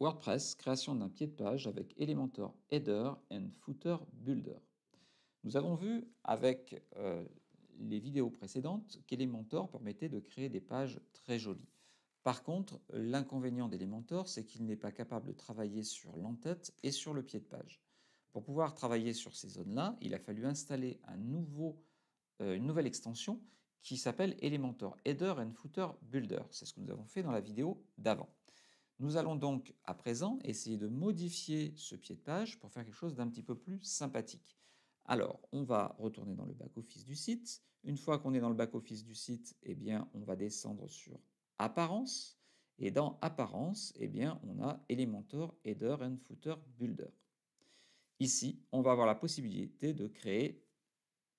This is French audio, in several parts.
WordPress, création d'un pied de page avec Elementor Header and Footer Builder. Nous avons vu avec euh, les vidéos précédentes qu'Elementor permettait de créer des pages très jolies. Par contre, l'inconvénient d'Elementor, c'est qu'il n'est pas capable de travailler sur l'entête et sur le pied de page. Pour pouvoir travailler sur ces zones-là, il a fallu installer euh, une nouvelle extension qui s'appelle Elementor Header and Footer Builder. C'est ce que nous avons fait dans la vidéo d'avant. Nous allons donc à présent essayer de modifier ce pied de page pour faire quelque chose d'un petit peu plus sympathique. Alors, on va retourner dans le back-office du site. Une fois qu'on est dans le back-office du site, eh bien, on va descendre sur Apparence. Et dans Apparence, eh bien, on a Elementor, Header and Footer Builder. Ici, on va avoir la possibilité de créer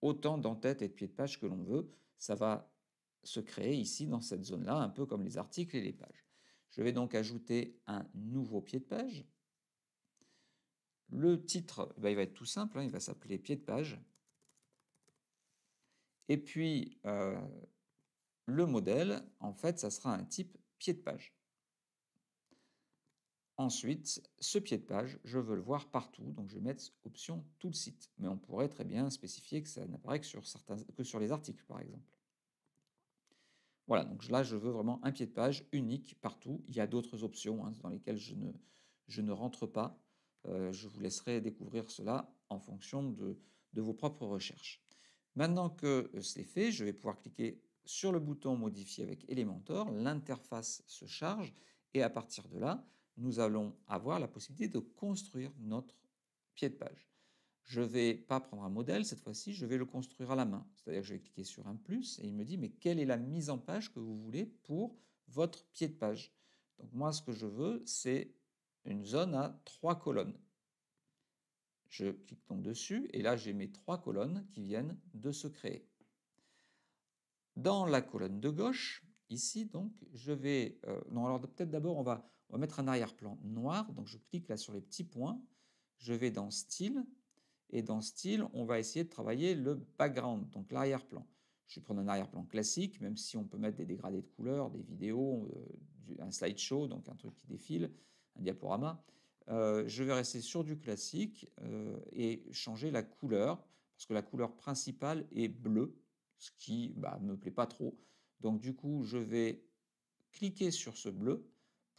autant d'entêtes et de pieds de page que l'on veut. Ça va se créer ici, dans cette zone-là, un peu comme les articles et les pages. Je vais donc ajouter un nouveau pied de page. Le titre, eh ben, il va être tout simple, hein, il va s'appeler pied de page. Et puis, euh, le modèle, en fait, ça sera un type pied de page. Ensuite, ce pied de page, je veux le voir partout, donc je vais mettre option tout le site. Mais on pourrait très bien spécifier que ça n'apparaît que, sur les articles, par exemple. Voilà, donc là, je veux vraiment un pied de page unique partout. Il y a d'autres options hein, dans lesquelles je ne, rentre pas. Euh, je vous laisserai découvrir cela en fonction de, de vos propres recherches. Maintenant que euh, c'est fait, je vais pouvoir cliquer sur le bouton Modifier avec Elementor. L'interface se charge et à partir de là, nous allons avoir la possibilité de construire notre pied de page je ne vais pas prendre un modèle cette fois-ci, je vais le construire à la main. C'est-à-dire que je vais cliquer sur un plus et il me dit mais quelle est la mise en page que vous voulez pour votre pied de page. Donc moi ce que je veux c'est une zone à trois colonnes. Je clique donc dessus et là j'ai mes trois colonnes qui viennent de se créer. Dans la colonne de gauche, ici donc je vais... Euh, non alors peut-être d'abord on va, on va mettre un arrière-plan noir, donc je clique là sur les petits points, je vais dans style et dans style, on va essayer de travailler le background, donc l'arrière-plan. Je vais prendre un arrière-plan classique, même si on peut mettre des dégradés de couleurs, des vidéos, euh, un slideshow, donc un truc qui défile, un diaporama. Euh, je vais rester sur du classique euh, et changer la couleur, parce que la couleur principale est bleue, ce qui ne bah, me plaît pas trop. Donc du coup, je vais cliquer sur ce bleu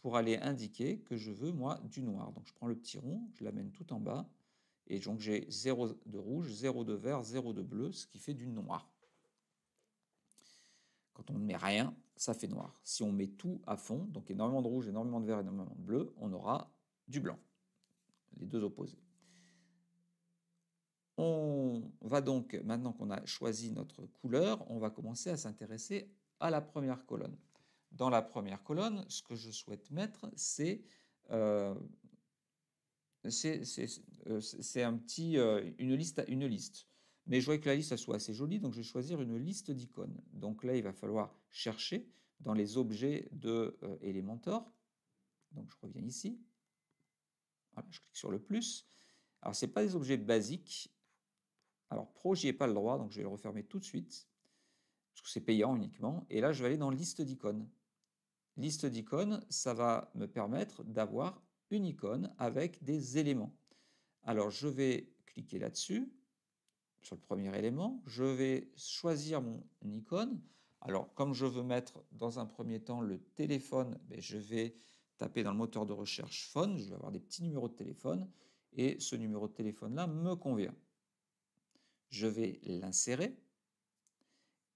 pour aller indiquer que je veux, moi, du noir. Donc je prends le petit rond, je l'amène tout en bas, et donc j'ai 0 de rouge, 0 de vert, 0 de bleu, ce qui fait du noir. Quand on ne met rien, ça fait noir. Si on met tout à fond, donc énormément de rouge, énormément de vert, énormément de bleu, on aura du blanc. Les deux opposés. On va donc, maintenant qu'on a choisi notre couleur, on va commencer à s'intéresser à la première colonne. Dans la première colonne, ce que je souhaite mettre, c'est euh, euh, c'est un petit, euh, une, liste, une liste. Mais je voudrais que la liste soit assez jolie, donc je vais choisir une liste d'icônes. Donc là, il va falloir chercher dans les objets de euh, Elementor. Donc je reviens ici. je clique sur le plus. Alors, c'est pas des objets basiques. Alors, Pro, n'y ai pas le droit, donc je vais le refermer tout de suite. Parce que c'est payant uniquement. Et là, je vais aller dans liste d'icônes. Liste d'icônes, ça va me permettre d'avoir une icône avec des éléments. Alors je vais cliquer là-dessus, sur le premier élément, je vais choisir mon icône. Alors comme je veux mettre dans un premier temps le téléphone, ben, je vais taper dans le moteur de recherche phone, je vais avoir des petits numéros de téléphone, et ce numéro de téléphone-là me convient. Je vais l'insérer,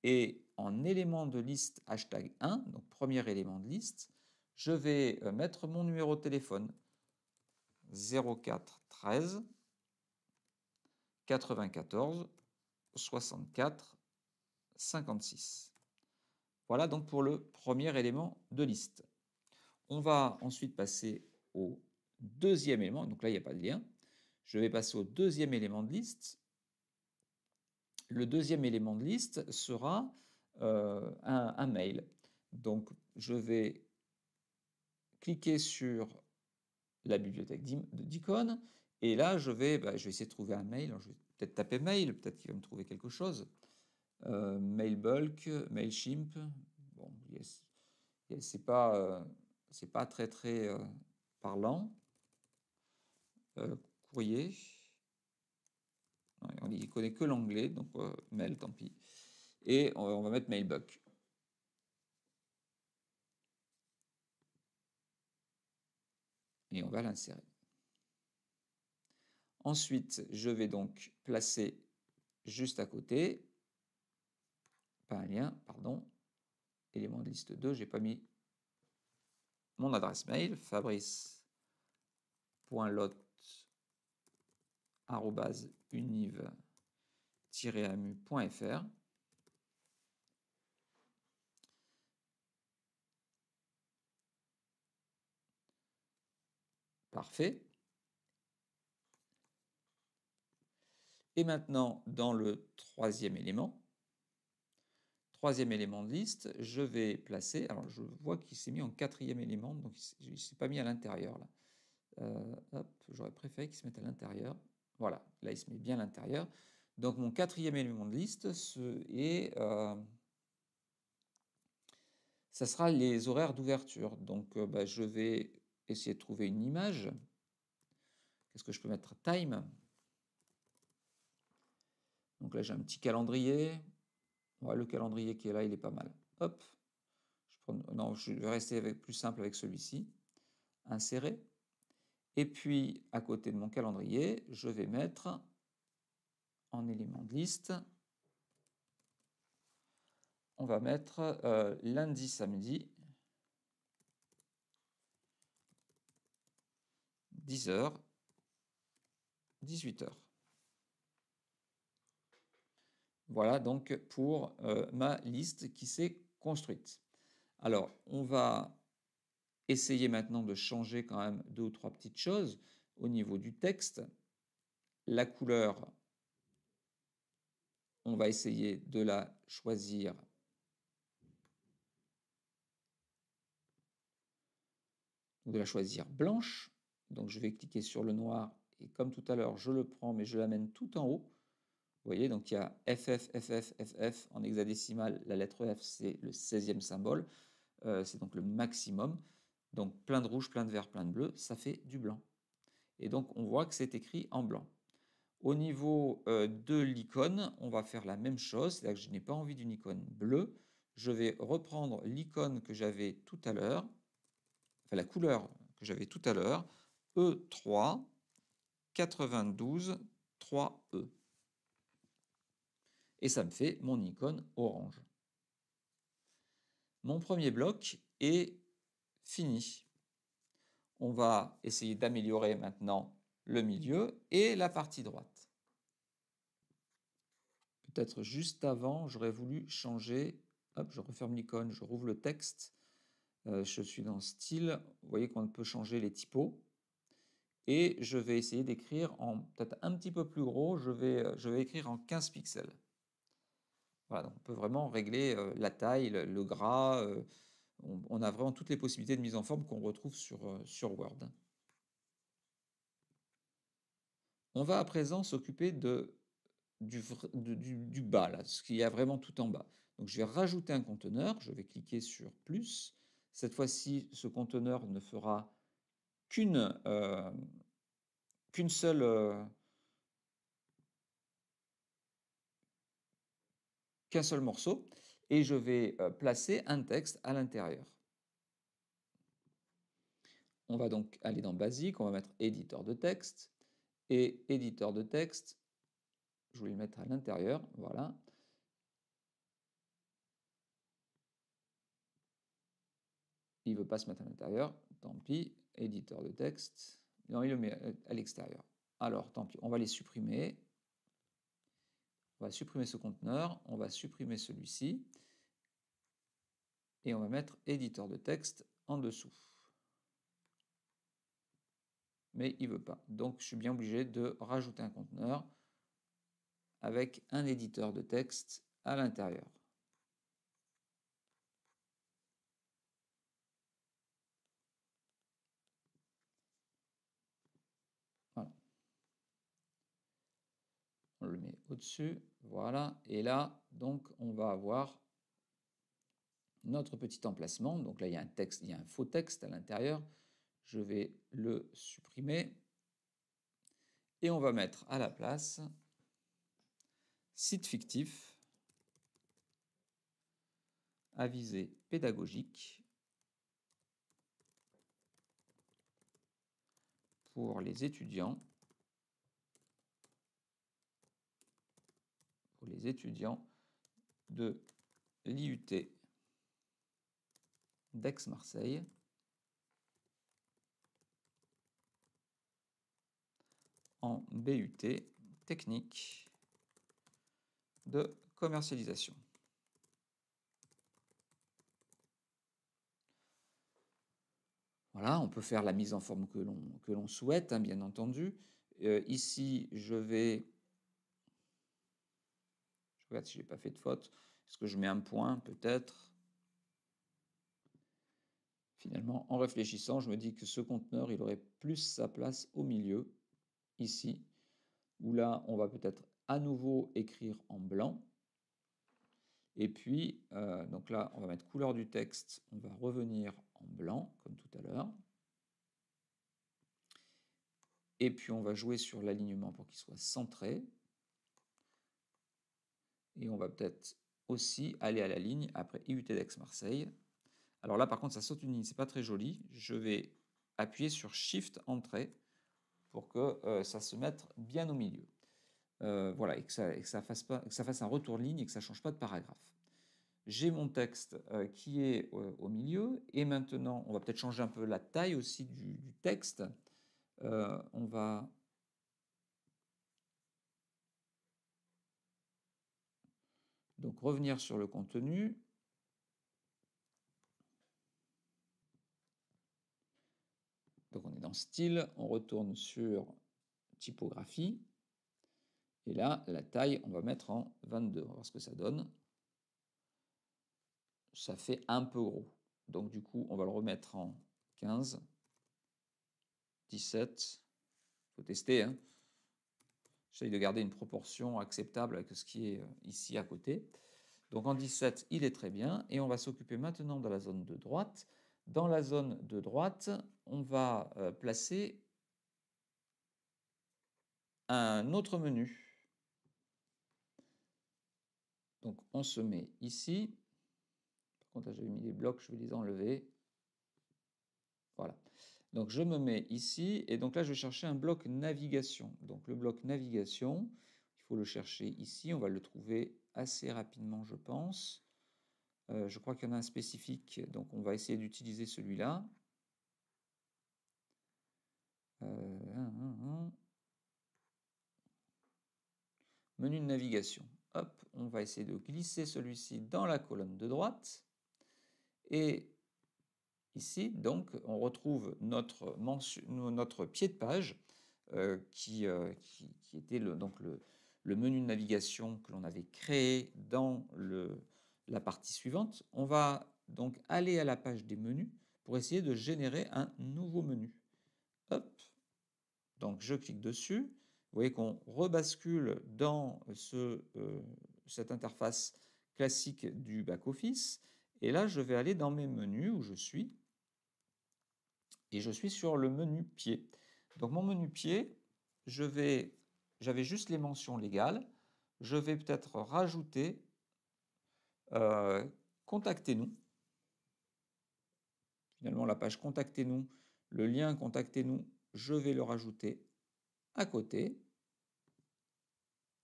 et en élément de liste hashtag 1, donc premier élément de liste, je vais euh, mettre mon numéro de téléphone. 04 13 94 64 56. Voilà donc pour le premier élément de liste. On va ensuite passer au deuxième élément. Donc là, il n'y a pas de lien. Je vais passer au deuxième élément de liste. Le deuxième élément de liste sera euh, un, mail. Donc je vais cliquer sur la bibliothèque de Et là, je vais, bah, je vais essayer de trouver un mail. je vais peut-être taper mail, peut-être qu'il va me trouver quelque chose. Euh, mail bulk, Mailchimp. Bon, yes, c'est pas, euh, c'est pas très très euh, parlant. Euh, courrier. Il on connaît que l'anglais, donc mail, tant pis. Et on, va mettre mailbulk et on va l'insérer. Ensuite, je vais donc placer juste à côté, pas un lien, pardon, élément de liste 2, j'ai pas mis mon adresse mail, fabrice.lot.univ-amu.fr. Parfait. Et maintenant, dans le troisième élément, troisième élément de liste, je vais placer, alors je vois qu'il s'est mis en quatrième élément, donc il ne s'est pas mis à l'intérieur euh, j'aurais préféré qu'il se mette à l'intérieur. Voilà, là il se met bien à l'intérieur. Donc mon quatrième élément de liste, ce est, euh, ça sera les horaires d'ouverture. Donc euh, bah, je vais essayer de trouver une image. Qu'est-ce que je peux mettre Time. Donc là, j'ai un petit calendrier. le calendrier qui est là, il est pas mal. Hop. Je Non, je vais rester avec... plus simple avec celui-ci. Insérer. Et puis, à côté de mon calendrier, je vais mettre en élément de liste, on va mettre euh, lundi, samedi, 10h, 18h. Voilà donc pour euh, ma liste qui s'est construite. Alors, on va essayer maintenant de changer quand même deux ou trois petites choses au niveau du texte. La couleur, on va essayer de la choisir de la choisir blanche. Donc je vais cliquer sur le noir et comme tout à l'heure, je le prends mais je l'amène tout en haut. Vous voyez, donc il y a FF, FF, FF en hexadécimal, la lettre F c'est le 16e symbole, euh, c'est donc le maximum. Donc plein de rouge, plein de vert, plein de bleu, ça fait du blanc. Et donc on voit que c'est écrit en blanc. Au niveau euh, de l'icône, on va faire la même chose, c'est-à-dire que je n'ai pas envie d'une icône bleue. Je vais reprendre l'icône que j'avais tout à l'heure, enfin la couleur que j'avais tout à l'heure, E3 92 3E. Et ça me fait mon icône orange. Mon premier bloc est fini. On va essayer d'améliorer maintenant le milieu et la partie droite. Peut-être juste avant, j'aurais voulu changer. Hop, je referme l'icône, je rouvre le texte. Euh, je suis dans style. Vous voyez qu'on peut changer les typos et je vais essayer d'écrire en peut-être un petit peu plus gros, je vais, euh, je vais écrire en 15 pixels. Voilà, on peut vraiment régler euh, la taille, le, gras, euh, on, a vraiment toutes les possibilités de mise en forme qu'on retrouve sur, sur Word. On va à présent s'occuper de, du, du, du, bas, là, ce qu'il y a vraiment tout en bas. Donc je vais rajouter un conteneur, je vais cliquer sur plus. Cette fois-ci, ce conteneur ne fera euh, qu'une seule euh, qu'un seul morceau et je vais euh, placer un texte à l'intérieur. On va donc aller dans Basique, on va mettre éditeur de texte et éditeur de texte, je vais le mettre à l'intérieur, voilà. Il ne veut pas se mettre à l'intérieur, tant pis, éditeur de texte. Non, il le met à l'extérieur. Alors, tant pis, on va les supprimer. On va supprimer ce conteneur, on va supprimer celui-ci. Et on va mettre éditeur de texte en dessous. Mais il ne veut pas. Donc, je suis bien obligé de rajouter un conteneur avec un éditeur de texte à l'intérieur. on le met au-dessus, voilà, et là, donc, on va avoir notre petit emplacement, donc là, il y a un texte, il y a un faux texte à l'intérieur, je vais le supprimer, et on va mettre à la place site fictif avisé pédagogique pour les étudiants les étudiants de l'IUT d'Aix-Marseille en BUT technique de commercialisation. Voilà, on peut faire la mise en forme que l'on souhaite, hein, bien entendu. Euh, ici, je vais je regarde si j'ai pas fait de faute. Est-ce que je mets un point peut-être Finalement, en réfléchissant, je me dis que ce conteneur, il aurait plus sa place au milieu, ici, ou là, on va peut-être à nouveau écrire en blanc. Et puis, euh, donc là, on va mettre couleur du texte, on va revenir en blanc, comme tout à l'heure. Et puis, on va jouer sur l'alignement pour qu'il soit centré. Et on va peut-être aussi aller à la ligne après IUT marseille Alors là, par contre, ça saute une ligne, c'est pas très joli. Je vais appuyer sur Shift Entrée pour que euh, ça se mette bien au milieu. Euh, voilà, et que ça, fasse pas, ça fasse un retour de ligne et que ça change pas de paragraphe. J'ai mon texte euh, qui est au milieu et maintenant, on va peut-être changer un peu la taille aussi du, du texte. on va Donc revenir sur le contenu. Donc on est dans style, on retourne sur typographie. Et là, la taille, on va mettre en 22. On va voir ce que ça donne. Ça fait un peu gros. Donc du coup, on va le remettre en 15, 17. Il faut tester. Hein. J'essaye de garder une proportion acceptable avec ce qui est euh, ici à côté. Donc en 17, il est très bien. Et on va s'occuper maintenant de la zone de droite. Dans la zone de droite, on va euh, placer un autre menu. Donc on se met ici. Par contre, j'avais mis les blocs, je vais les enlever. Donc je me mets ici et donc là je vais chercher un bloc navigation. Donc le bloc navigation, il faut le chercher ici, on va le trouver assez rapidement je pense. Euh, je crois qu'il y en a un spécifique, donc on va essayer d'utiliser celui-là. Euh, menu de navigation. Hop, on va essayer de glisser celui-ci dans la colonne de droite. Et Ici, donc, on retrouve notre, pied de page euh, euh, qui, était le, donc le, menu de navigation que l'on avait créé dans la partie suivante. On va donc aller à la page des menus pour essayer de générer un nouveau menu. Hop, donc je clique dessus. Vous voyez qu'on rebascule dans euh, cette interface classique du back-office. Et là, je vais aller dans mes menus où je suis et je suis sur le menu pied. Donc mon menu pied, je vais, j'avais juste les mentions légales, je vais peut-être rajouter euh, contactez-nous. Finalement la page contactez-nous, le lien contactez-nous, je vais le rajouter à côté,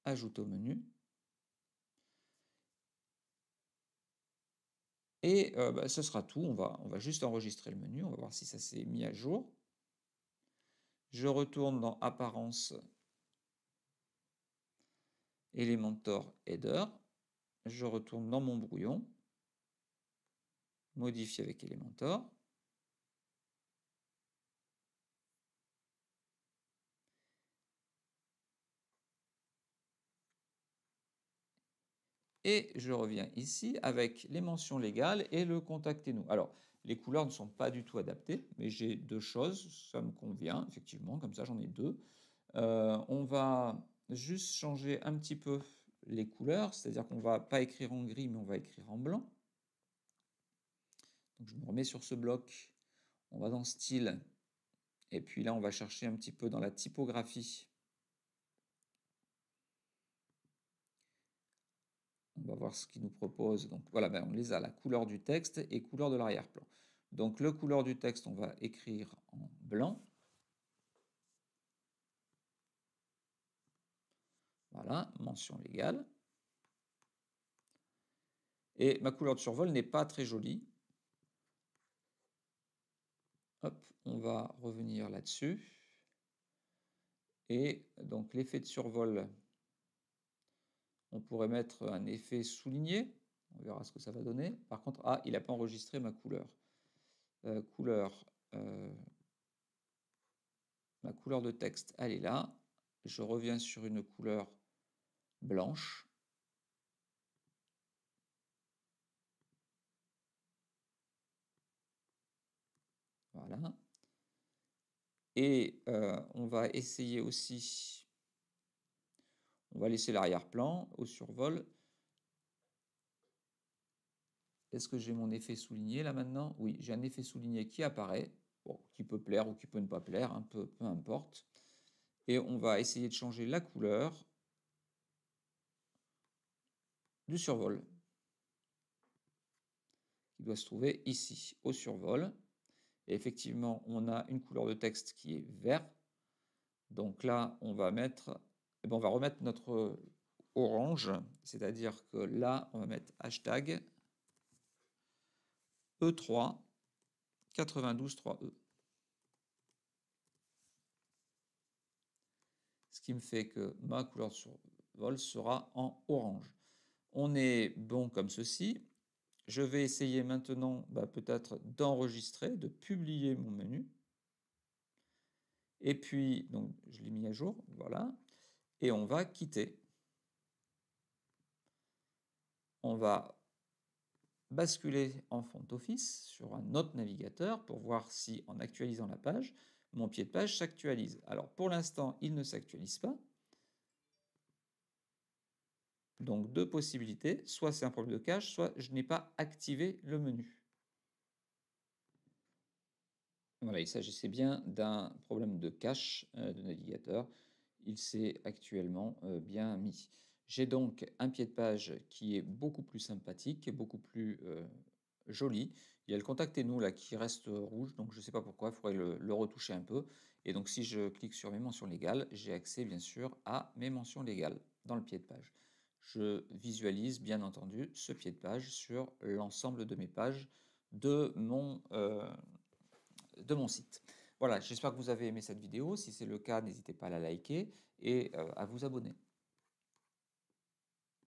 ajoute au menu, Et bah, ce sera tout. On va, on va juste enregistrer le menu. On va voir si ça s'est mis à jour. Je retourne dans Apparence, Elementor Header. Je retourne dans mon brouillon. Modifier avec Elementor. Et je reviens ici avec les mentions légales et le contactez-nous. Alors, les couleurs ne sont pas du tout adaptées, mais j'ai deux choses, ça me convient, effectivement, comme ça j'en ai deux. Euh, on va juste changer un petit peu les couleurs, c'est-à-dire qu'on ne va pas écrire en gris, mais on va écrire en blanc. je me remets sur ce bloc, on va dans Style, et puis là on va chercher un petit peu dans la typographie On va voir ce qu'il nous propose. Donc voilà, ben, on les a, la couleur du texte et couleur de l'arrière-plan. Donc le couleur du texte, on va écrire en blanc. Voilà, mention légale. Et ma couleur de survol n'est pas très jolie. Hop, on va revenir là-dessus. Et donc l'effet de survol on pourrait mettre un effet souligné. On verra ce que ça va donner. Par contre, ah, il n'a pas enregistré ma couleur. Euh, couleur. Euh, ma couleur de texte, elle est là. Je reviens sur une couleur blanche. Voilà. Et euh, on va essayer aussi on va laisser l'arrière-plan au survol. Est-ce que j'ai mon effet souligné là maintenant Oui, j'ai un effet souligné qui apparaît, qui peut plaire ou qui peut ne pas plaire, un peu, peu importe. Et on va essayer de changer la couleur du survol. Il doit se trouver ici, au survol. Et effectivement, on a une couleur de texte qui est vert. Donc là, on va mettre eh ben, on va remettre notre euh, orange, c'est-à-dire que là, on va mettre hashtag E3 92 e Ce qui me fait que ma couleur de survol sera en orange. On est bon comme ceci. Je vais essayer maintenant bah, peut-être d'enregistrer, de publier mon menu. Et puis, donc, je l'ai mis à jour, voilà et on va quitter. On va basculer en front office sur un autre navigateur pour voir si en actualisant la page, mon pied de page s'actualise. Alors pour l'instant, il ne s'actualise pas. Donc deux possibilités, soit c'est un problème de cache, soit je n'ai pas activé le menu. Voilà, il s'agissait bien d'un problème de cache euh, de navigateur il s'est actuellement euh, bien mis. J'ai donc un pied de page qui est beaucoup plus sympathique, et beaucoup plus euh, joli. Il y a le Contactez-nous là qui reste rouge, donc je ne sais pas pourquoi, il faudrait le, retoucher un peu. Et donc si je clique sur mes mentions légales, j'ai accès bien sûr à mes mentions légales dans le pied de page. Je visualise bien entendu ce pied de page sur l'ensemble de mes pages de euh, de mon site. Voilà, j'espère que vous avez aimé cette vidéo. Si c'est le cas, n'hésitez pas à la liker et euh, à vous abonner.